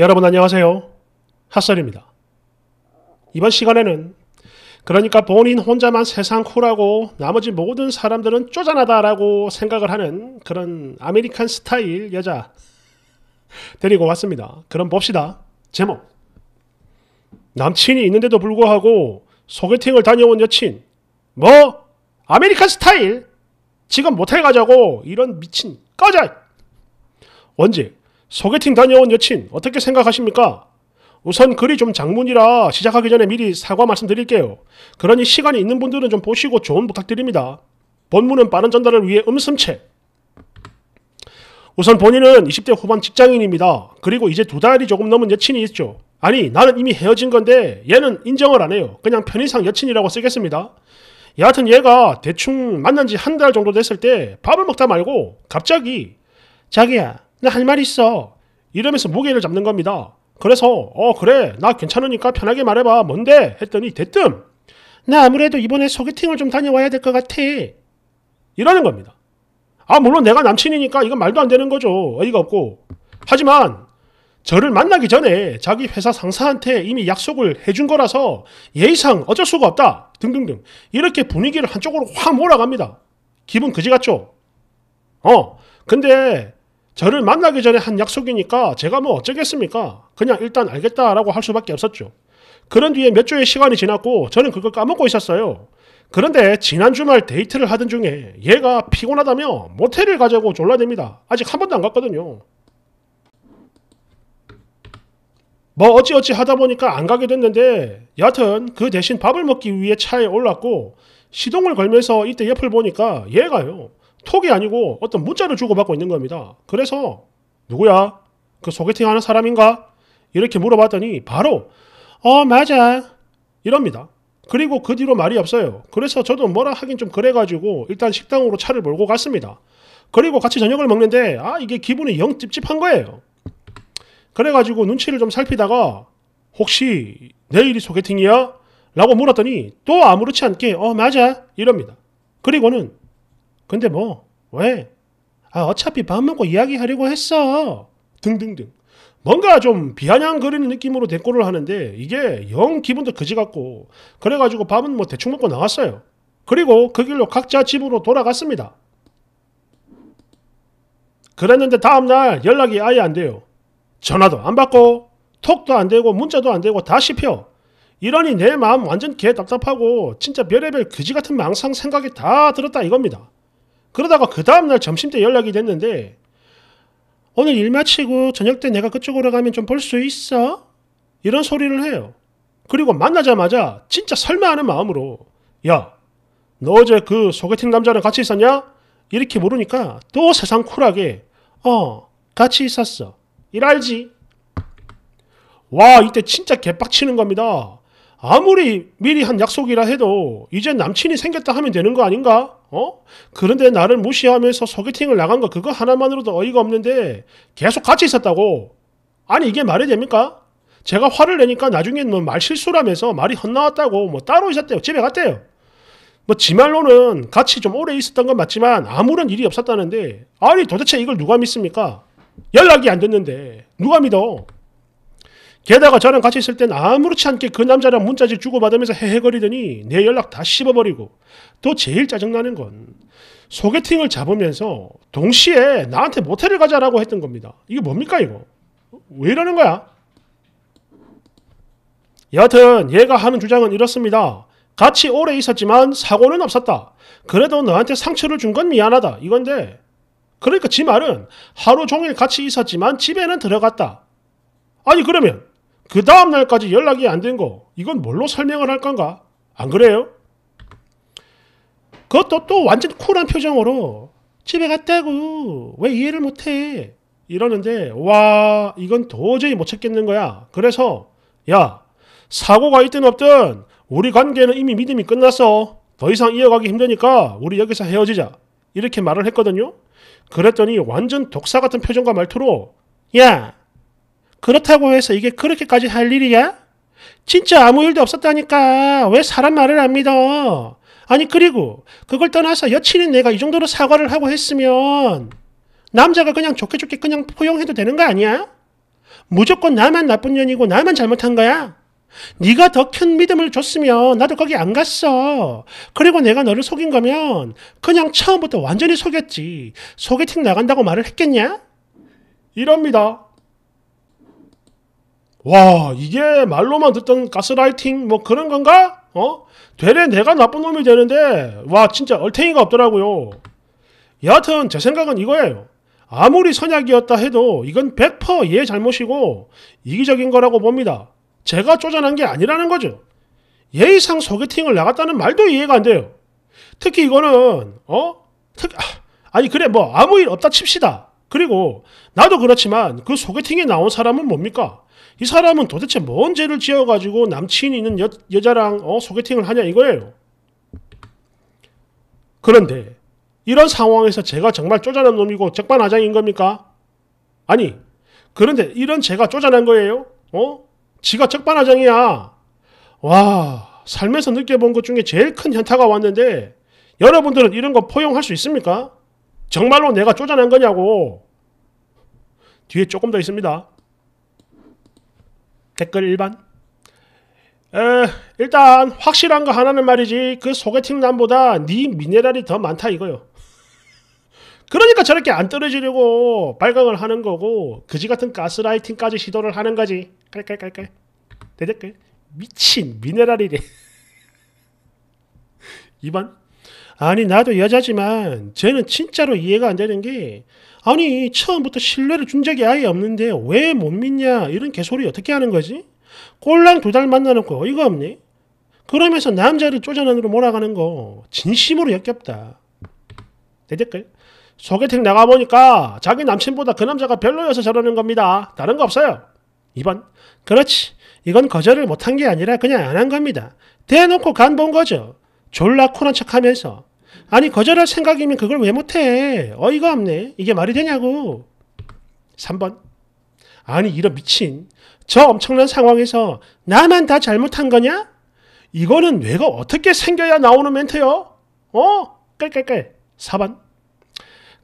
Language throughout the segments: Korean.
여러분 안녕하세요. 핫설입니다. 이번 시간에는 그러니까 본인 혼자만 세상 쿨하고 나머지 모든 사람들은 쪼잔하다라고 생각을 하는 그런 아메리칸 스타일 여자 데리고 왔습니다. 그럼 봅시다. 제목 남친이 있는데도 불구하고 소개팅을 다녀온 여친 뭐? 아메리칸 스타일? 지금 모텔 가자고 이런 미친 꺼져! 언제? 소개팅 다녀온 여친 어떻게 생각하십니까? 우선 글이 좀 장문이라 시작하기 전에 미리 사과 말씀드릴게요. 그러니 시간이 있는 분들은 좀 보시고 조언 부탁드립니다. 본문은 빠른 전달을 위해 음슴책. 우선 본인은 20대 후반 직장인입니다. 그리고 이제 두 달이 조금 넘은 여친이 있죠. 아니 나는 이미 헤어진 건데 얘는 인정을 안 해요. 그냥 편의상 여친이라고 쓰겠습니다. 여하튼 얘가 대충 만난 지 한 달 정도 됐을 때 밥을 먹다 말고 갑자기 자기야 나할말 있어. 이러면서 무게를 잡는 겁니다. 그래서 어 그래 나 괜찮으니까 편하게 말해봐 뭔데 했더니 대뜸 나 아무래도 이번에 소개팅을 좀 다녀와야 될 것 같아 이러는 겁니다. 아 물론 내가 남친이니까 이건 말도 안 되는 거죠 어이가 없고 하지만 저를 만나기 전에 자기 회사 상사한테 이미 약속을 해준 거라서 예의상 어쩔 수가 없다 등등등 이렇게 분위기를 한쪽으로 확 몰아갑니다. 기분 그지 같죠? 어 근데 저를 만나기 전에 한 약속이니까 제가 뭐 어쩌겠습니까? 그냥 일단 알겠다라고 할 수밖에 없었죠. 그런 뒤에 몇 주의 시간이 지났고 저는 그걸 까먹고 있었어요. 그런데 지난 주말 데이트를 하던 중에 얘가 피곤하다며 모텔을 가자고 졸라댑니다. 아직 한 번도 안 갔거든요. 뭐 어찌어찌 하다 보니까 안 가게 됐는데 여하튼 그 대신 밥을 먹기 위해 차에 올랐고 시동을 걸면서 이때 옆을 보니까 얘가요. 톡이 아니고 어떤 문자를 주고받고 있는 겁니다. 그래서 누구야? 그 소개팅 하는 사람인가? 이렇게 물어봤더니 바로 어 맞아 이럽니다. 그리고 그 뒤로 말이 없어요. 그래서 저도 뭐라 하긴 좀 그래가지고 일단 식당으로 차를 몰고 갔습니다. 그리고 같이 저녁을 먹는데 아 이게 기분이 영 찝찝한 거예요. 그래가지고 눈치를 좀 살피다가 혹시 내일이 소개팅이야? 라고 물었더니 또 아무렇지 않게 어 맞아 이럽니다. 그리고는 근데 뭐 왜? 아, 어차피 밥 먹고 이야기하려고 했어. 등등등. 뭔가 좀 비아냥거리는 느낌으로 대꾸를 하는데 이게 영 기분도 거지 같고 그래가지고 밥은 뭐 대충 먹고 나왔어요. 그리고 그 길로 각자 집으로 돌아갔습니다. 그랬는데 다음날 연락이 아예 안 돼요. 전화도 안 받고 톡도 안 되고 문자도 안 되고 다 씹혀. 이러니 내 마음 완전 개 답답하고 진짜 별의별 그지 같은 망상 생각이 다 들었다 이겁니다. 그러다가 그 다음날 점심 때 연락이 됐는데 오늘 일 마치고 저녁 때 내가 그쪽으로 가면 좀 볼 수 있어? 이런 소리를 해요. 그리고 만나자마자 진짜 설마 하는 마음으로 야, 너 어제 그 소개팅 남자랑 같이 있었냐? 이렇게 물으니까 또 세상 쿨하게 어, 같이 있었어. 일 알지? 와, 이때 진짜 개빡치는 겁니다. 아무리 미리 한 약속이라 해도 이제 남친이 생겼다 하면 되는 거 아닌가? 어? 그런데 나를 무시하면서 소개팅을 나간 거 그거 하나만으로도 어이가 없는데 계속 같이 있었다고. 아니 이게 말이 됩니까? 제가 화를 내니까 나중에 뭐말 실수라면서 말이 헛나왔다고 뭐 따로 있었대요. 집에 갔대요. 뭐 지말로는 같이 좀 오래 있었던 건 맞지만 아무런 일이 없었다는데 아니 도대체 이걸 누가 믿습니까? 연락이 안 됐는데 누가 믿어? 게다가 저랑 같이 있을 땐 아무렇지 않게 그 남자랑 문자질 주고받으면서 헤헤거리더니 내 연락 다 씹어버리고 또 제일 짜증나는 건 소개팅을 잡으면서 동시에 나한테 모텔을 가자라고 했던 겁니다. 이게 뭡니까 이거? 왜 이러는 거야? 여하튼 얘가 하는 주장은 이렇습니다. 같이 오래 있었지만 사고는 없었다. 그래도 너한테 상처를 준 건 미안하다. 이건데 그러니까 지 말은 하루 종일 같이 있었지만 집에는 들어갔다. 아니 그러면 그 다음 날까지 연락이 안 된 거 이건 뭘로 설명을 할 건가? 안 그래요? 그것도 또 완전 쿨한 표정으로 집에 갔다고 왜 이해를 못해 이러는데 와 이건 도저히 못 찾겠는 거야 그래서 야 사고가 있든 없든 우리 관계는 이미 믿음이 끝났어 더 이상 이어가기 힘드니까 우리 여기서 헤어지자 이렇게 말을 했거든요 그랬더니 완전 독사 같은 표정과 말투로 야 그렇다고 해서 이게 그렇게까지 할 일이야? 진짜 아무 일도 없었다니까 왜 사람 말을 안 믿어 아니 그리고 그걸 떠나서 여친인 내가 이 정도로 사과를 하고 했으면 남자가 그냥 좋게 좋게 그냥 포용해도 되는 거 아니야? 무조건 나만 나쁜 년이고 나만 잘못한 거야. 네가 더 큰 믿음을 줬으면 나도 거기 안 갔어. 그리고 내가 너를 속인 거면 그냥 처음부터 완전히 속였지. 소개팅 나간다고 말을 했겠냐? 이럽니다. 와, 이게 말로만 듣던 가스라이팅 뭐 그런 건가? 어? 되레 내가 나쁜 놈이 되는데 와 진짜 얼탱이가 없더라고요. 여하튼 제 생각은 이거예요. 아무리 선약이었다 해도 이건 100%얘 잘못이고 이기적인 거라고 봅니다. 제가 쪼잔한 게 아니라는 거죠. 예의상 소개팅을 나갔다는 말도 이해가 안 돼요. 특히 이거는 어? 특 아, 아니 그래 뭐 아무 일 없다 칩시다. 그리고 나도 그렇지만 그 소개팅에 나온 사람은 뭡니까? 이 사람은 도대체 뭔 죄를 지어가지고 남친이 있는 여, 여자랑 어, 소개팅을 하냐 이거예요. 그런데 이런 상황에서 제가 정말 쪼잔한 놈이고 적반하장인 겁니까? 아니 그런데 이런 제가 쪼잔한 거예요? 어? 지가 적반하장이야. 와삶에서 느껴본 것 중에 제일 큰 현타가 왔는데 여러분들은 이런 거 포용할 수 있습니까? 정말로 내가 쪼잔한 거냐고. 뒤에 조금 더 있습니다. 댓글 1번 에, 일단 확실한 거 하나는 말이지 그 소개팅 남보다 네 미네랄이 더 많다 이거요 그러니까 저렇게 안 떨어지려고 발광을 하는 거고 그지 같은 가스라이팅까지 시도를 하는 거지 깔깔깔깔 대댓글 미친 미네랄이래 2번 아니 나도 여자지만 쟤는 진짜로 이해가 안 되는 게 아니 처음부터 신뢰를 준 적이 아예 없는데 왜 못 믿냐 이런 개소리 어떻게 하는 거지? 꼴랑 두 달 만나놓고 어이가 없니? 그러면서 남자를 쪼잔한으로 몰아가는 거 진심으로 역겹다. 대 댓글 소개팅 나가보니까 자기 남친보다 그 남자가 별로여서 저러는 겁니다. 다른 거 없어요. 2번 그렇지 이건 거절을 못한 게 아니라 그냥 안 한 겁니다. 대놓고 간 본 거죠. 졸라 쿨한 척 하면서. 아니, 거절할 생각이면 그걸 왜 못해? 어이가 없네. 이게 말이 되냐고. 3번. 아니, 이런 미친. 저 엄청난 상황에서 나만 다 잘못한 거냐? 이거는 뇌가 어떻게 생겨야 나오는 멘트요? 어? 깔깔깔. 4번.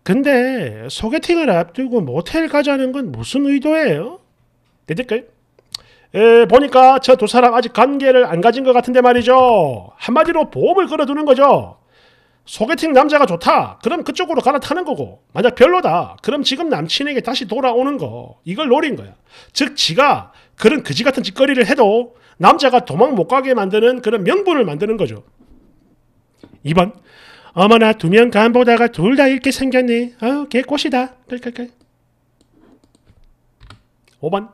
근데 소개팅을 앞두고 모텔 가자는 건 무슨 의도예요? 내 네, 댓글. 에, 예, 보니까 저 두 사람 아직 관계를 안 가진 것 같은데 말이죠. 한마디로 보험을 걸어두는 거죠. 소개팅 남자가 좋다. 그럼 그쪽으로 갈아타는 거고. 만약 별로다. 그럼 지금 남친에게 다시 돌아오는 거. 이걸 노린 거야. 즉, 지가 그런 그지 같은 짓거리를 해도 남자가 도망 못 가게 만드는 그런 명분을 만드는 거죠. 2번. 어머나, 두 명 간보다가 둘 다 이렇게 생겼네. 아우 개꽃이다. 깔깔깔. 5번.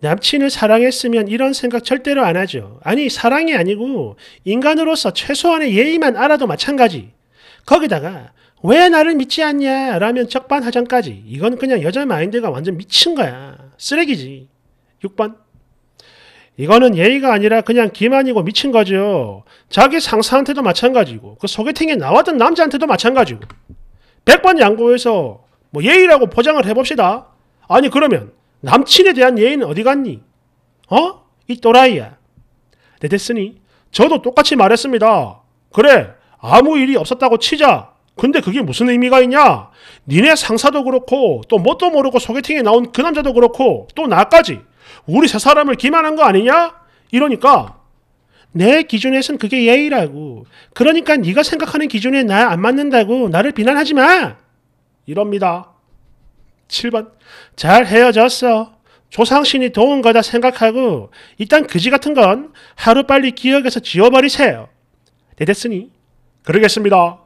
남친을 사랑했으면 이런 생각 절대로 안 하죠. 아니, 사랑이 아니고 인간으로서 최소한의 예의만 알아도 마찬가지. 거기다가 왜 나를 믿지 않냐? 라면 적반하장까지. 이건 그냥 여자 마인드가 완전 미친 거야. 쓰레기지. 6번. 이거는 예의가 아니라 그냥 기만이고 미친 거죠. 자기 상사한테도 마찬가지고, 그 소개팅에 나왔던 남자한테도 마찬가지고. 100번 양보해서 뭐 예의라고 포장을 해봅시다. 아니, 그러면 남친에 대한 예의는 어디 갔니? 어? 이 또라이야. 네, 됐으니 저도 똑같이 말했습니다. 그래, 아무 일이 없었다고 치자. 근데 그게 무슨 의미가 있냐? 니네 상사도 그렇고 또 뭣도 모르고 소개팅에 나온 그 남자도 그렇고 또 나까지 우리 세 사람을 기만한 거 아니냐? 이러니까 내 기준에선 그게 예의라고. 그러니까 네가 생각하는 기준에 나 안 맞는다고 나를 비난하지 마. 이럽니다. 7번 잘 헤어졌어. 조상신이 도운 거다 생각하고 일단 그지 같은 건 하루빨리 기억에서 지워버리세요. 네 됐으니 그러겠습니다.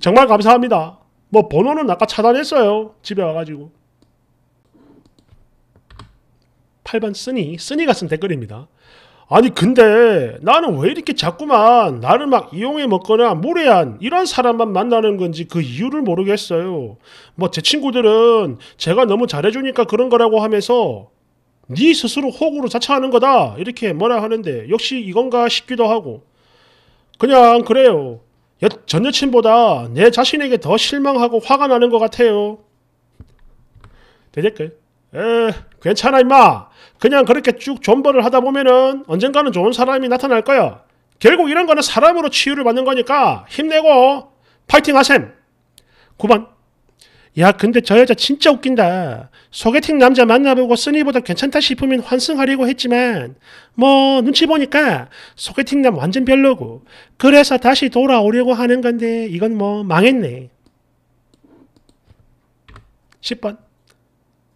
정말 감사합니다. 뭐 번호는 아까 차단했어요. 집에 와가지고. 8번 쓰니, 쓰니가 쓴 댓글입니다. 아니 근데 나는 왜 이렇게 자꾸만 나를 막 이용해 먹거나 무례한 이런 사람만 만나는 건지 그 이유를 모르겠어요. 뭐 제 친구들은 제가 너무 잘해주니까 그런 거라고 하면서 네 스스로 호구로 자처하는 거다 이렇게 뭐라 하는데 역시 이건가 싶기도 하고 그냥 그래요. 전 여친보다 내 자신에게 더 실망하고 화가 나는 것 같아요. 대댓글 에, 괜찮아 임마. 그냥 그렇게 쭉 존버를 하다 보면은 언젠가는 좋은 사람이 나타날 거야. 결국 이런 거는 사람으로 치유를 받는 거니까 힘내고 파이팅 하셈. 9번. 야 근데 저 여자 진짜 웃긴다. 소개팅 남자 만나보고 쓰니보다 괜찮다 싶으면 환승하려고 했지만 뭐 눈치 보니까 소개팅 남 완전 별로고 그래서 다시 돌아오려고 하는 건데 이건 뭐 망했네. 10번.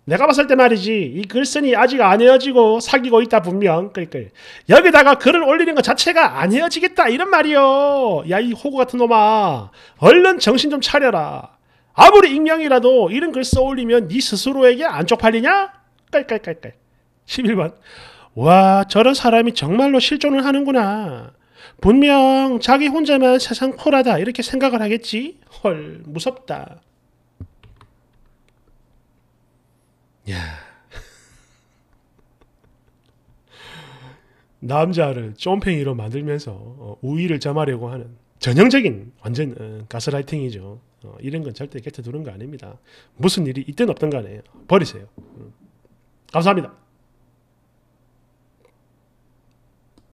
내가 봤을 때 말이지 이 글쓴이 아직 안 헤어지고 사귀고 있다 분명 그러 그러니까 여기다가 글을 올리는 것 자체가 안 헤어지겠다 이런 말이요 야이 호구 같은 놈아 얼른 정신 좀 차려라 아무리 익명이라도 이런 글 써올리면 네 스스로에게 안 쪽팔리냐? 깔깔깔깔 11번 와 저런 사람이 정말로 실존을 하는구나 분명 자기 혼자만 세상 콜라다 이렇게 생각을 하겠지 헐 무섭다 야. 예. 남자를 쫌팽이로 만들면서 어, 우위를 점하려고 하는 전형적인 완전 어, 가스라이팅이죠. 어, 이런 건 절대 곁에 두는 거 아닙니다. 무슨 일이 있든 없든 간에 버리세요. 음. 감사합니다.